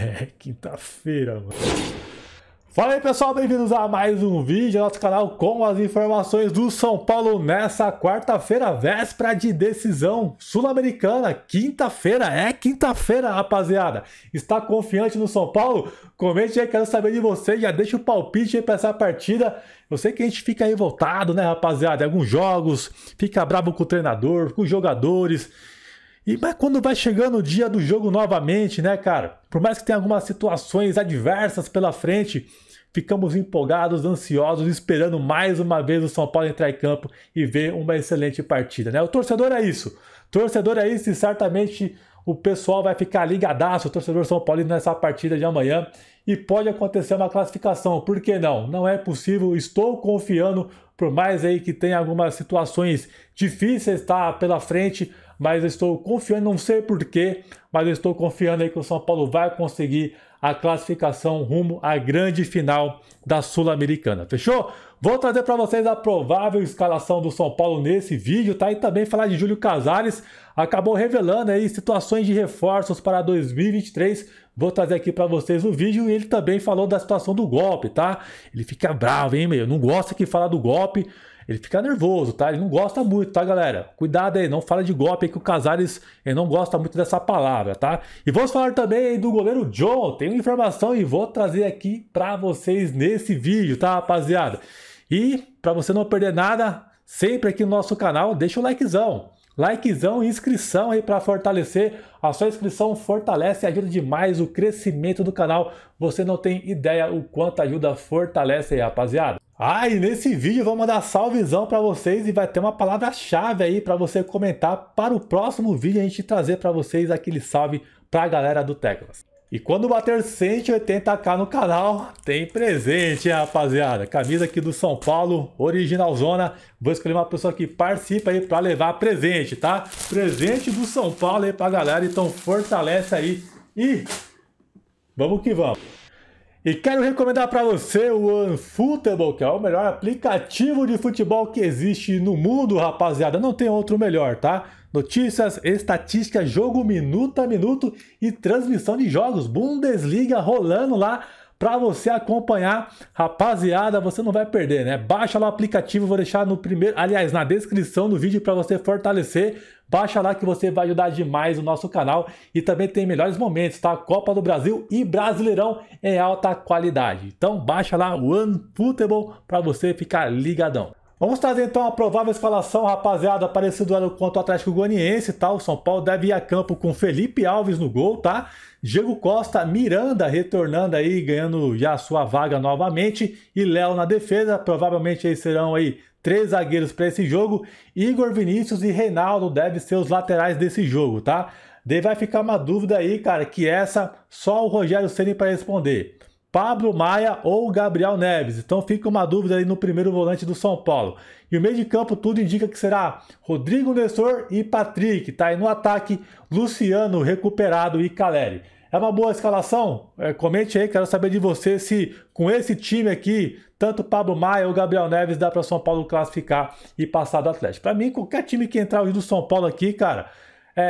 É quinta-feira, mano. Fala aí pessoal, bem-vindos a mais um vídeo do nosso canal com as informações do São Paulo nessa quarta-feira, véspera de decisão sul-americana. Quinta-feira, é quinta-feira, rapaziada. Está confiante no São Paulo? Comente aí, quero saber de você. Já deixa o palpite aí para essa partida. Eu sei que a gente fica revoltado, né, rapaziada? Alguns jogos, fica bravo com o treinador, com os jogadores. E mas quando vai chegando o dia do jogo novamente, né, cara? Por mais que tenha algumas situações adversas pela frente, ficamos empolgados, ansiosos, esperando mais uma vez o São Paulo entrar em campo e ver uma excelente partida, né? O torcedor é isso. Torcedor é isso e certamente o pessoal vai ficar ligadaço, o torcedor São Paulino nessa partida de amanhã e pode acontecer uma classificação, por que não? Não é possível, estou confiando, por mais aí que tenha algumas situações difíceis tá, pela frente, mas estou confiando, não sei porquê, mas estou confiando aí que o São Paulo vai conseguir a classificação rumo à grande final da Sul-Americana. Fechou? Vou trazer para vocês a provável escalação do São Paulo nesse vídeo, tá? E também falar de Júlio Casares, acabou revelando aí situações de reforços para 2023. Vou trazer aqui para vocês o vídeo e ele também falou da situação do golpe, tá? Ele fica bravo, hein, meu? Não gosta que fala do golpe. Ele fica nervoso, tá? Ele não gosta muito, tá, galera? Cuidado aí, não fala de golpe que o Casares não gosta muito dessa palavra, tá? E vamos falar também do goleiro John. Tenho informação e vou trazer aqui para vocês nesse vídeo, tá, rapaziada? E para você não perder nada, sempre aqui no nosso canal, deixa o likezão. Likezão e inscrição aí para fortalecer. A sua inscrição fortalece e ajuda demais o crescimento do canal. Você não tem ideia o quanto ajuda fortalece aí, rapaziada. Ah, e nesse vídeo vou mandar salvezão para vocês e vai ter uma palavra-chave aí para você comentar para o próximo vídeo a gente trazer para vocês aquele salve para a galera do Teclas. E quando bater 180k no canal, tem presente, hein, rapaziada. Camisa aqui do São Paulo, original zona. Vou escolher uma pessoa que participa aí para levar presente, tá? Presente do São Paulo aí para a galera, então fortalece aí e vamos que vamos. E quero recomendar para você o Unfootball, que é o melhor aplicativo de futebol que existe no mundo, rapaziada. Não tem outro melhor, tá? Notícias, estatísticas, jogo minuto a minuto e transmissão de jogos. Bundesliga rolando lá para você acompanhar. Rapaziada, você não vai perder, né? Baixa lá o aplicativo, vou deixar no primeiro, aliás, na descrição do vídeo para você fortalecer. Baixa lá que você vai ajudar demais o nosso canal e também tem melhores momentos, tá? Copa do Brasil e Brasileirão em alta qualidade. Então baixa lá o OneFootball para você ficar ligadão. Vamos trazer então a provável escalação, rapaziada, parecido quanto o Atlético Goianiense, tá? O São Paulo deve ir a campo com Felipe Alves no gol, tá? Diego Costa, Miranda retornando aí, ganhando já sua vaga novamente e Léo na defesa, provavelmente aí serão aí três zagueiros para esse jogo. Igor Vinícius e Reinaldo devem ser os laterais desse jogo, tá? Daí vai ficar uma dúvida aí, cara, que essa só o Rogério Ceni para responder. Pablo Maia ou Gabriel Neves. Então fica uma dúvida aí no primeiro volante do São Paulo. E o meio de campo tudo indica que será Rodrigo Nestor e Patrick. Tá aí no ataque Luciano recuperado e Caleri. É uma boa escalação? É, comente aí, quero saber de você se com esse time aqui, tanto Pablo Maia ou Gabriel Neves dá para São Paulo classificar e passar do Atlético. Para mim, qualquer time que entrar hoje do São Paulo aqui, cara, é,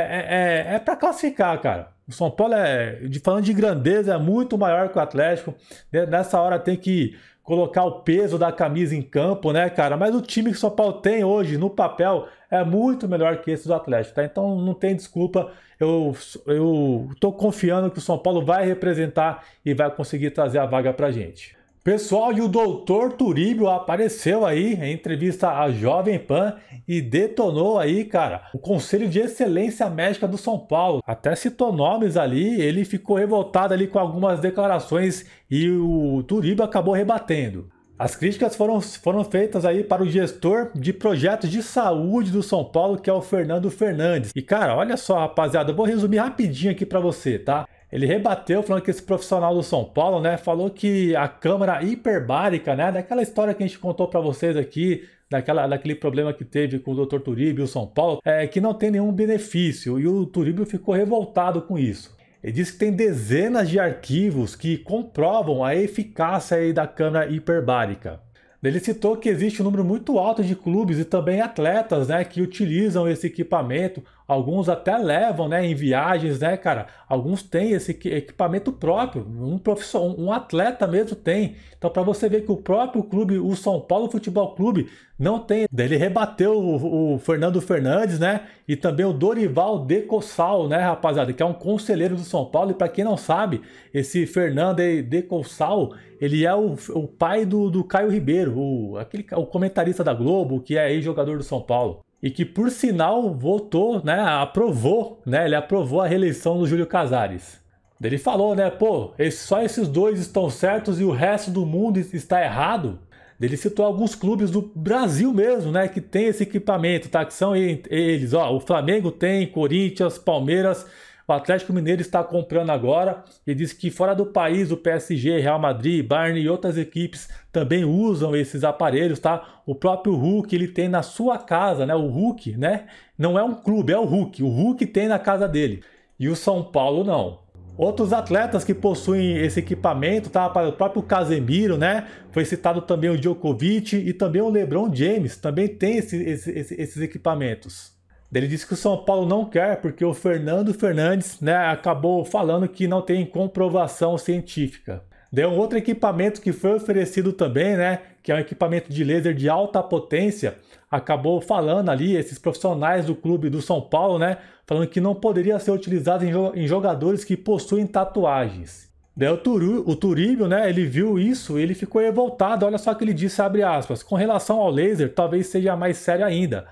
é, é, é para classificar, cara. O São Paulo é, falando de grandeza, é muito maior que o Atlético. Né? Nessa hora tem que colocar o peso da camisa em campo, né, cara? Mas o time que o São Paulo tem hoje, no papel, é muito melhor que esse do Atlético, tá? Então não tem desculpa. Eu, eu tô confiando que o São Paulo vai representar e vai conseguir trazer a vaga pra gente. Pessoal, e o doutor Turíbio apareceu aí em entrevista à Jovem Pan e detonou aí, cara, o Conselho de Excelência Médica do São Paulo. Até citou nomes ali, ele ficou revoltado ali com algumas declarações e o Turíbio acabou rebatendo. As críticas foram, foram feitas aí para o gestor de projetos de saúde do São Paulo, que é o Fernando Fernandes. E cara, olha só, rapaziada, eu vou resumir rapidinho aqui para você, tá? Ele rebateu falando que esse profissional do São Paulo, né, falou que a câmara hiperbárica, né, daquela história que a gente contou para vocês aqui, daquela, daquele problema que teve com o Dr. Turíbio, o São Paulo, é que não tem nenhum benefício e o Turíbio ficou revoltado com isso. Ele disse que tem dezenas de arquivos que comprovam a eficácia da câmara hiperbárica. Ele citou que existe um número muito alto de clubes e também atletas né, que utilizam esse equipamento Alguns até levam, né, em viagens, né, cara? Alguns têm esse equipamento próprio, um profissional, um atleta mesmo tem. Então, para você ver que o próprio clube, o São Paulo Futebol Clube, não tem. Ele rebateu o, o Fernando Fernandes, né? E também o Dorival de Cossal, né, rapaziada? Que é um conselheiro do São Paulo. E para quem não sabe, esse Fernando de Cossal, ele é o, o pai do, do Caio Ribeiro, o, aquele, o comentarista da Globo, que é jogador do São Paulo e que, por sinal, votou, né, aprovou, né, ele aprovou a reeleição do Júlio Casares. Ele falou, né, pô, só esses dois estão certos e o resto do mundo está errado. Ele citou alguns clubes do Brasil mesmo, né, que tem esse equipamento, tá? Que são eles, ó, o Flamengo tem, Corinthians, Palmeiras o Atlético Mineiro está comprando agora e diz que fora do país o PSG, Real Madrid, Bayern e outras equipes também usam esses aparelhos, tá? O próprio Hulk ele tem na sua casa, né? O Hulk, né? Não é um clube, é o Hulk. O Hulk tem na casa dele. E o São Paulo não. Outros atletas que possuem esse equipamento, tá? Para o próprio Casemiro, né? Foi citado também o Djokovic e também o LeBron James, também tem esse, esse, esses equipamentos. Ele disse que o São Paulo não quer porque o Fernando Fernandes né, acabou falando que não tem comprovação científica. Deu um outro equipamento que foi oferecido também, né? Que é um equipamento de laser de alta potência. Acabou falando ali, esses profissionais do clube do São Paulo, né? Falando que não poderia ser utilizado em jogadores que possuem tatuagens. Daí o, Turu, o Turíbio, né, ele viu isso ele ficou revoltado. Olha só o que ele disse, abre aspas. Com relação ao laser, talvez seja mais sério ainda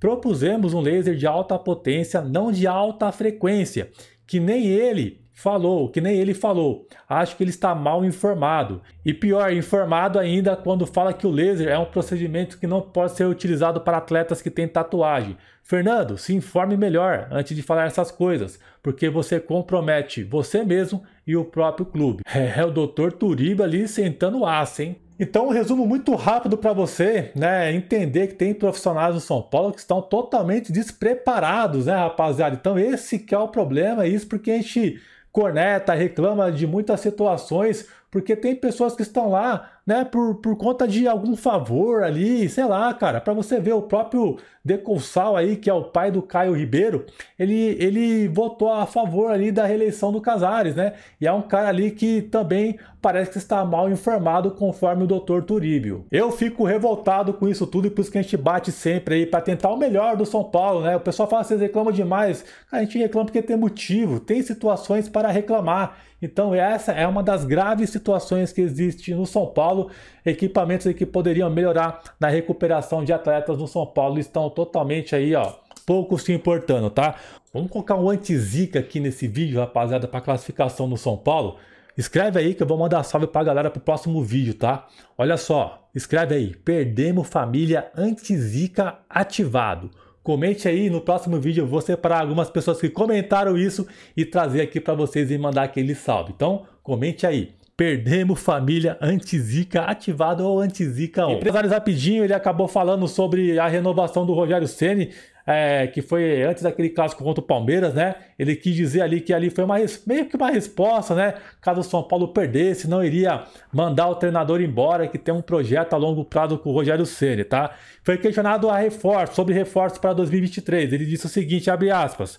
propusemos um laser de alta potência, não de alta frequência, que nem ele falou, que nem ele falou. Acho que ele está mal informado. E pior, informado ainda quando fala que o laser é um procedimento que não pode ser utilizado para atletas que têm tatuagem. Fernando, se informe melhor antes de falar essas coisas, porque você compromete você mesmo e o próprio clube. É, é o doutor Turiba ali sentando aço, hein? Então, um resumo muito rápido para você, né? Entender que tem profissionais no São Paulo que estão totalmente despreparados, né, rapaziada? Então, esse que é o problema, é isso porque a gente corneta, reclama de muitas situações, porque tem pessoas que estão lá né, por, por conta de algum favor ali, sei lá, cara, para você ver o próprio Decursal aí, que é o pai do Caio Ribeiro, ele, ele votou a favor ali da reeleição do Casares, né? E é um cara ali que também parece que está mal informado conforme o doutor Turíbio. Eu fico revoltado com isso tudo e por isso que a gente bate sempre aí para tentar o melhor do São Paulo, né? O pessoal fala, vocês reclamam demais. a gente reclama porque tem motivo, tem situações para reclamar. Então, essa é uma das graves situações que existe no São Paulo. Equipamentos que poderiam melhorar na recuperação de atletas no São Paulo estão totalmente aí, ó, pouco se importando, tá? Vamos colocar um anti-zica aqui nesse vídeo, rapaziada, para classificação no São Paulo. Escreve aí que eu vou mandar salve a galera pro próximo vídeo, tá? Olha só, escreve aí, perdemos família anti-zica ativado. Comente aí, no próximo vídeo eu vou separar algumas pessoas que comentaram isso e trazer aqui para vocês e mandar aquele salve. Então, comente aí. Perdemos família antizica ativado ou antizica 1. Empresário rapidinho, ele acabou falando sobre a renovação do Rogério Ceni é, que foi antes daquele clássico contra o Palmeiras, né? Ele quis dizer ali que ali foi uma, meio que uma resposta, né? Caso o São Paulo perdesse, não iria mandar o treinador embora, que tem um projeto a longo prazo com o Rogério Ceni, tá? Foi questionado a reforço, sobre reforço para 2023. Ele disse o seguinte, abre aspas: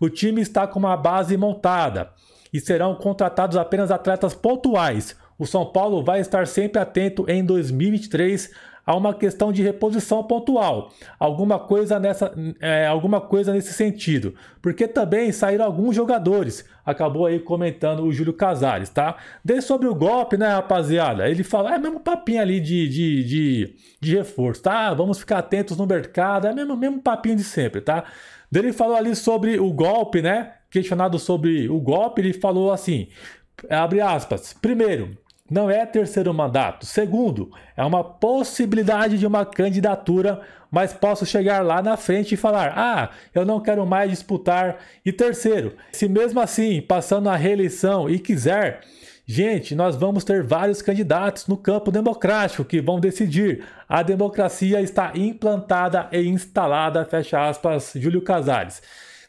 "O time está com uma base montada e serão contratados apenas atletas pontuais." O São Paulo vai estar sempre atento em 2023 a uma questão de reposição pontual, alguma coisa, nessa, é, alguma coisa nesse sentido. Porque também saíram alguns jogadores, acabou aí comentando o Júlio Casares, tá? De sobre o golpe, né, rapaziada? Ele fala, é mesmo papinho ali de, de, de, de reforço, tá? Vamos ficar atentos no mercado, é mesmo, mesmo papinho de sempre, tá? Ele falou ali sobre o golpe, né? Questionado sobre o golpe, ele falou assim: abre aspas. Primeiro, não é terceiro mandato. Segundo, é uma possibilidade de uma candidatura, mas posso chegar lá na frente e falar: ah, eu não quero mais disputar. E terceiro, se mesmo assim, passando a reeleição e quiser, gente, nós vamos ter vários candidatos no campo democrático que vão decidir. A democracia está implantada e instalada, fecha aspas, Júlio Casares.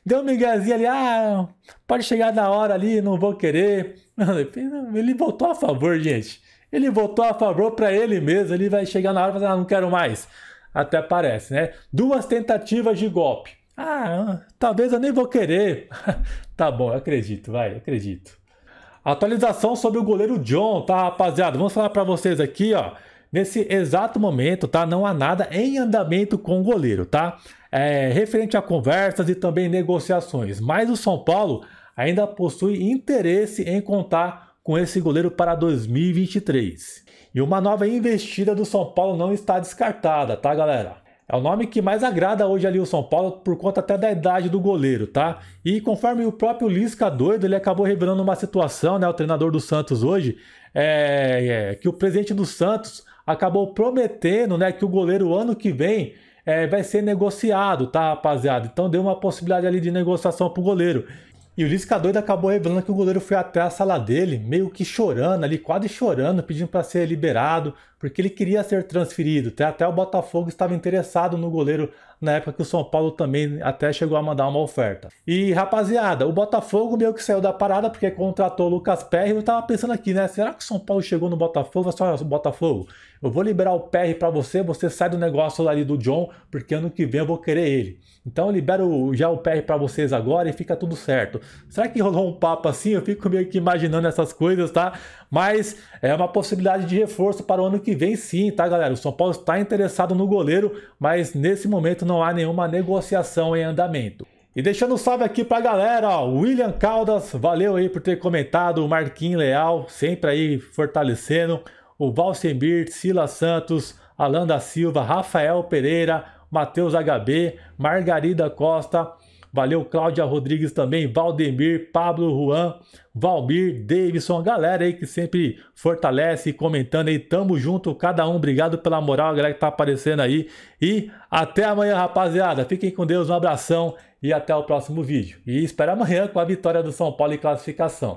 Deu um miguezinho ali, ah, pode chegar na hora ali, não vou querer. Ele votou a favor, gente. Ele votou a favor para ele mesmo, ele vai chegar na hora e falar, ah, não quero mais. Até parece, né? Duas tentativas de golpe. Ah, talvez eu nem vou querer. tá bom, eu acredito, vai, acredito. Atualização sobre o goleiro John, tá, rapaziada? Vamos falar para vocês aqui, ó. Nesse exato momento, tá? Não há nada em andamento com o goleiro, tá? É, referente a conversas e também negociações. Mas o São Paulo ainda possui interesse em contar com esse goleiro para 2023. E uma nova investida do São Paulo não está descartada, tá, galera? É o nome que mais agrada hoje ali o São Paulo por conta até da idade do goleiro, tá? E conforme o próprio Lisca doido, ele acabou revelando uma situação, né? O treinador do Santos hoje, é, é que o presidente do Santos acabou prometendo, né, que o goleiro ano que vem é, vai ser negociado, tá, rapaziada? Então deu uma possibilidade ali de negociação pro goleiro. E o Lisca doido acabou revelando que o goleiro foi até a sala dele, meio que chorando ali, quase chorando, pedindo para ser liberado, porque ele queria ser transferido. Até o Botafogo estava interessado no goleiro na época que o São Paulo também até chegou a mandar uma oferta. E rapaziada, o Botafogo meio que saiu da parada porque contratou o Lucas Perry. Eu estava pensando aqui, né? Será que o São Paulo chegou no Botafogo? Só Botafogo, eu vou liberar o Perry para você, você sai do negócio ali do John, porque ano que vem eu vou querer ele. Então eu libero já o Perry para vocês agora e fica tudo certo. Será que rolou um papo assim? Eu fico meio que imaginando essas coisas, tá? Mas é uma possibilidade de reforço para o ano que vem sim, tá, galera? O São Paulo está interessado no goleiro, mas nesse momento não há nenhuma negociação em andamento. E deixando um salve aqui pra galera, ó, William Caldas, valeu aí por ter comentado, o Marquinhos Leal, sempre aí fortalecendo, o Valsembir, Sila Santos, Alan da Silva, Rafael Pereira, Matheus HB, Margarida Costa, Valeu, Cláudia Rodrigues também, Valdemir, Pablo, Juan, Valmir, Davidson, galera aí que sempre fortalece, comentando aí. Tamo junto, cada um. Obrigado pela moral, galera que tá aparecendo aí. E até amanhã, rapaziada. Fiquem com Deus, um abração e até o próximo vídeo. E espero amanhã com a vitória do São Paulo e classificação.